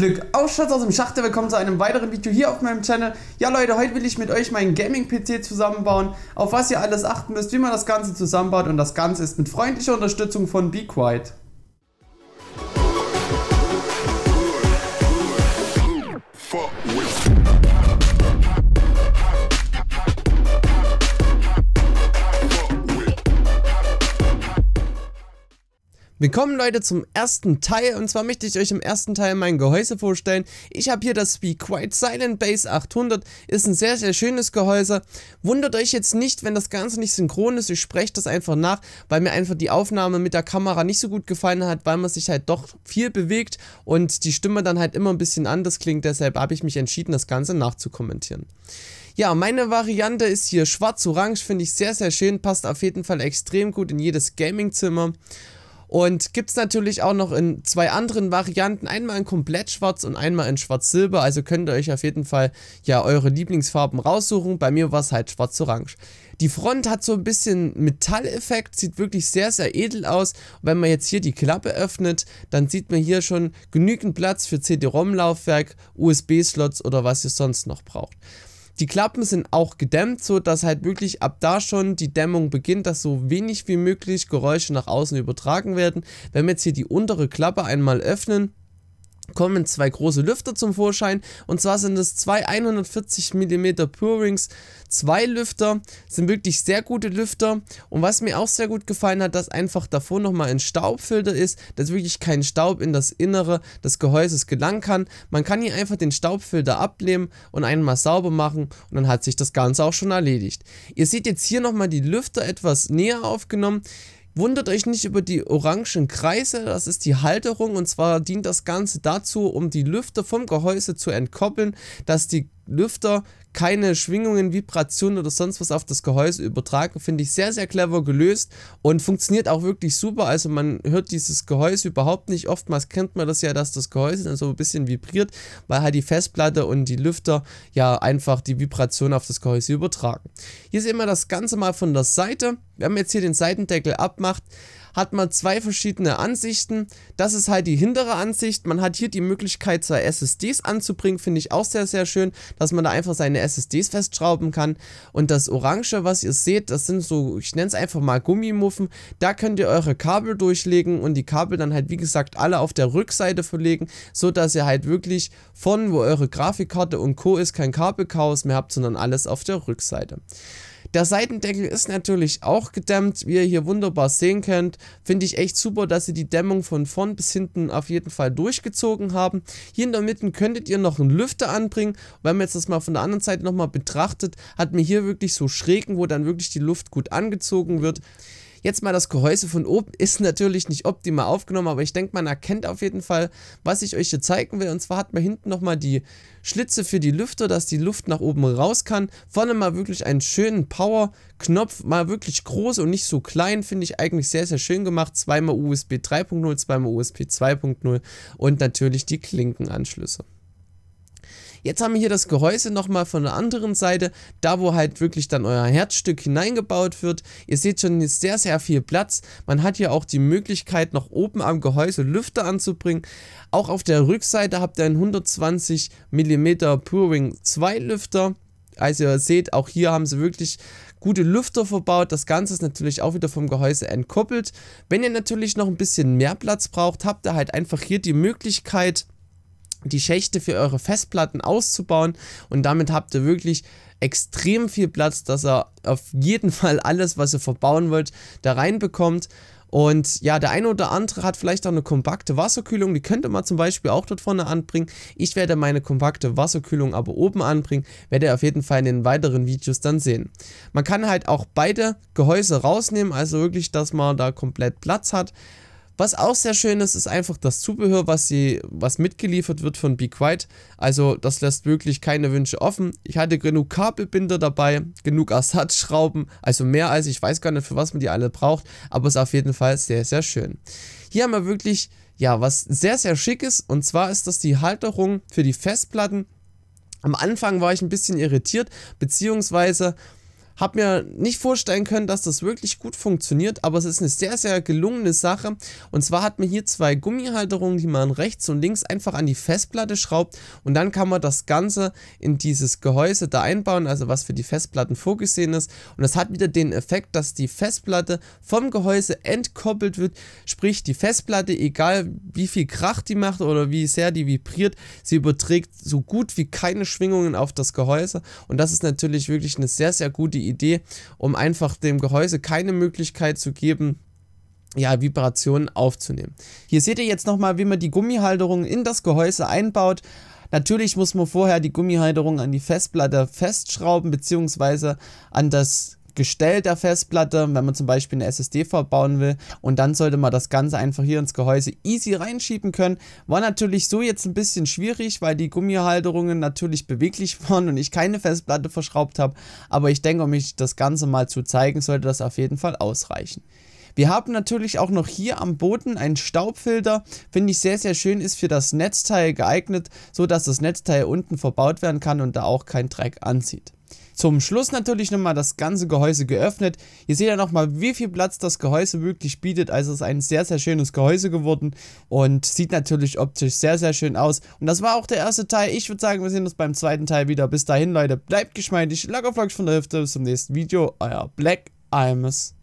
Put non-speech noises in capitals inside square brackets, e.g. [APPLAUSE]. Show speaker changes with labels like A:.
A: Glück auf, Schatz aus dem Schachter, willkommen zu einem weiteren Video hier auf meinem Channel. Ja Leute, heute will ich mit euch meinen Gaming-PC zusammenbauen, auf was ihr alles achten müsst, wie man das Ganze zusammenbaut und das Ganze ist mit freundlicher Unterstützung von BeQuiet. Willkommen Leute zum ersten Teil und zwar möchte ich euch im ersten Teil mein Gehäuse vorstellen. Ich habe hier das Be Quite Silent Base 800, ist ein sehr sehr schönes Gehäuse. Wundert euch jetzt nicht, wenn das Ganze nicht synchron ist, ich spreche das einfach nach, weil mir einfach die Aufnahme mit der Kamera nicht so gut gefallen hat, weil man sich halt doch viel bewegt und die Stimme dann halt immer ein bisschen anders klingt, deshalb habe ich mich entschieden das Ganze nachzukommentieren. Ja, meine Variante ist hier schwarz-orange, finde ich sehr sehr schön, passt auf jeden Fall extrem gut in jedes gaming zimmer und gibt es natürlich auch noch in zwei anderen Varianten, einmal in komplett schwarz und einmal in schwarz-silber, also könnt ihr euch auf jeden Fall ja eure Lieblingsfarben raussuchen, bei mir war es halt schwarz-orange. Die Front hat so ein bisschen Metalleffekt, sieht wirklich sehr, sehr edel aus. wenn man jetzt hier die Klappe öffnet, dann sieht man hier schon genügend Platz für CD-ROM-Laufwerk, USB-Slots oder was ihr sonst noch braucht. Die Klappen sind auch gedämmt, so dass halt wirklich ab da schon die Dämmung beginnt, dass so wenig wie möglich Geräusche nach außen übertragen werden. Wenn wir jetzt hier die untere Klappe einmal öffnen, kommen zwei große Lüfter zum Vorschein. Und zwar sind es zwei 140 mm Purings, zwei Lüfter, sind wirklich sehr gute Lüfter. Und was mir auch sehr gut gefallen hat, dass einfach davor nochmal ein Staubfilter ist, dass wirklich kein Staub in das Innere des Gehäuses gelangen kann. Man kann hier einfach den Staubfilter abnehmen und einmal sauber machen und dann hat sich das Ganze auch schon erledigt. Ihr seht jetzt hier nochmal die Lüfter etwas näher aufgenommen. Wundert euch nicht über die orangen Kreise, das ist die Halterung und zwar dient das Ganze dazu, um die Lüfter vom Gehäuse zu entkoppeln, dass die Lüfter keine Schwingungen, Vibrationen oder sonst was auf das Gehäuse übertragen. Finde ich sehr, sehr clever gelöst und funktioniert auch wirklich super. Also man hört dieses Gehäuse überhaupt nicht. Oftmals kennt man das ja, dass das Gehäuse dann so ein bisschen vibriert, weil halt die Festplatte und die Lüfter ja einfach die Vibration auf das Gehäuse übertragen. Hier sehen wir das Ganze mal von der Seite. Wenn man jetzt hier den Seitendeckel abmacht, hat man zwei verschiedene Ansichten. Das ist halt die hintere Ansicht. Man hat hier die Möglichkeit, zwei SSDs anzubringen, finde ich auch sehr, sehr schön dass man da einfach seine SSDs festschrauben kann. Und das Orange, was ihr seht, das sind so, ich nenne es einfach mal Gummimuffen. Da könnt ihr eure Kabel durchlegen und die Kabel dann halt, wie gesagt, alle auf der Rückseite verlegen, so dass ihr halt wirklich von, wo eure Grafikkarte und Co. ist, kein Kabelchaos mehr habt, sondern alles auf der Rückseite. Der Seitendeckel ist natürlich auch gedämmt, wie ihr hier wunderbar sehen könnt. Finde ich echt super, dass sie die Dämmung von vorn bis hinten auf jeden Fall durchgezogen haben. Hier in der Mitte könntet ihr noch einen Lüfter anbringen. Wenn man jetzt das mal von der anderen Seite nochmal betrachtet, hat mir hier wirklich so Schrägen, wo dann wirklich die Luft gut angezogen wird. Jetzt mal das Gehäuse von oben ist natürlich nicht optimal aufgenommen, aber ich denke, man erkennt auf jeden Fall, was ich euch hier zeigen will. Und zwar hat man hinten nochmal die Schlitze für die Lüfter, dass die Luft nach oben raus kann. Vorne mal wirklich einen schönen Power-Knopf, mal wirklich groß und nicht so klein, finde ich eigentlich sehr, sehr schön gemacht. Zweimal USB 3.0, zweimal USB 2.0 und natürlich die Klinkenanschlüsse. Jetzt haben wir hier das Gehäuse nochmal von der anderen Seite, da wo halt wirklich dann euer Herzstück hineingebaut wird. Ihr seht schon, ist sehr, sehr viel Platz. Man hat hier auch die Möglichkeit, noch oben am Gehäuse Lüfter anzubringen. Auch auf der Rückseite habt ihr einen 120 mm Puring 2 Lüfter. Also ihr seht, auch hier haben sie wirklich gute Lüfter verbaut. Das Ganze ist natürlich auch wieder vom Gehäuse entkoppelt. Wenn ihr natürlich noch ein bisschen mehr Platz braucht, habt ihr halt einfach hier die Möglichkeit, die Schächte für eure Festplatten auszubauen und damit habt ihr wirklich extrem viel Platz, dass ihr auf jeden Fall alles, was ihr verbauen wollt, da reinbekommt. Und ja, der eine oder andere hat vielleicht auch eine kompakte Wasserkühlung, die könnte man zum Beispiel auch dort vorne anbringen. Ich werde meine kompakte Wasserkühlung aber oben anbringen, werdet ihr auf jeden Fall in den weiteren Videos dann sehen. Man kann halt auch beide Gehäuse rausnehmen, also wirklich, dass man da komplett Platz hat. Was auch sehr schön ist, ist einfach das Zubehör, was, sie, was mitgeliefert wird von Be Quiet. Also das lässt wirklich keine Wünsche offen. Ich hatte genug Kabelbinder dabei, genug Ersatzschrauben, also mehr als ich weiß gar nicht, für was man die alle braucht, aber es ist auf jeden Fall sehr, sehr schön. Hier haben wir wirklich, ja, was sehr, sehr schick ist und zwar ist das die Halterung für die Festplatten. Am Anfang war ich ein bisschen irritiert, beziehungsweise hab mir nicht vorstellen können, dass das wirklich gut funktioniert, aber es ist eine sehr, sehr gelungene Sache. Und zwar hat man hier zwei Gummihalterungen, die man rechts und links einfach an die Festplatte schraubt und dann kann man das Ganze in dieses Gehäuse da einbauen, also was für die Festplatten vorgesehen ist. Und das hat wieder den Effekt, dass die Festplatte vom Gehäuse entkoppelt wird, sprich die Festplatte, egal wie viel Krach die macht oder wie sehr die vibriert, sie überträgt so gut wie keine Schwingungen auf das Gehäuse und das ist natürlich wirklich eine sehr, sehr gute Idee Idee, um einfach dem Gehäuse keine Möglichkeit zu geben, ja, Vibrationen aufzunehmen. Hier seht ihr jetzt nochmal, wie man die Gummihalterung in das Gehäuse einbaut. Natürlich muss man vorher die Gummihalterung an die Festplatte festschrauben bzw. an das Gestell der Festplatte, wenn man zum Beispiel eine SSD verbauen will. Und dann sollte man das Ganze einfach hier ins Gehäuse easy reinschieben können. War natürlich so jetzt ein bisschen schwierig, weil die Gummihalterungen natürlich beweglich [LAUGHS] waren und ich keine Festplatte verschraubt habe. Aber ich denke, um mich das Ganze mal zu zeigen, sollte das auf jeden Fall ausreichen. Wir haben natürlich auch noch hier am Boden einen Staubfilter, finde ich sehr, sehr schön, ist für das Netzteil geeignet, so dass das Netzteil unten verbaut werden kann und da auch kein Dreck anzieht. Zum Schluss natürlich nochmal das ganze Gehäuse geöffnet. Ihr seht ja nochmal, wie viel Platz das Gehäuse wirklich bietet. Also es ist ein sehr, sehr schönes Gehäuse geworden und sieht natürlich optisch sehr, sehr schön aus. Und das war auch der erste Teil. Ich würde sagen, wir sehen uns beim zweiten Teil wieder. Bis dahin, Leute, bleibt geschmeidig. Lagerflogs von der Hüfte. Bis zum nächsten Video. Euer Black Imus.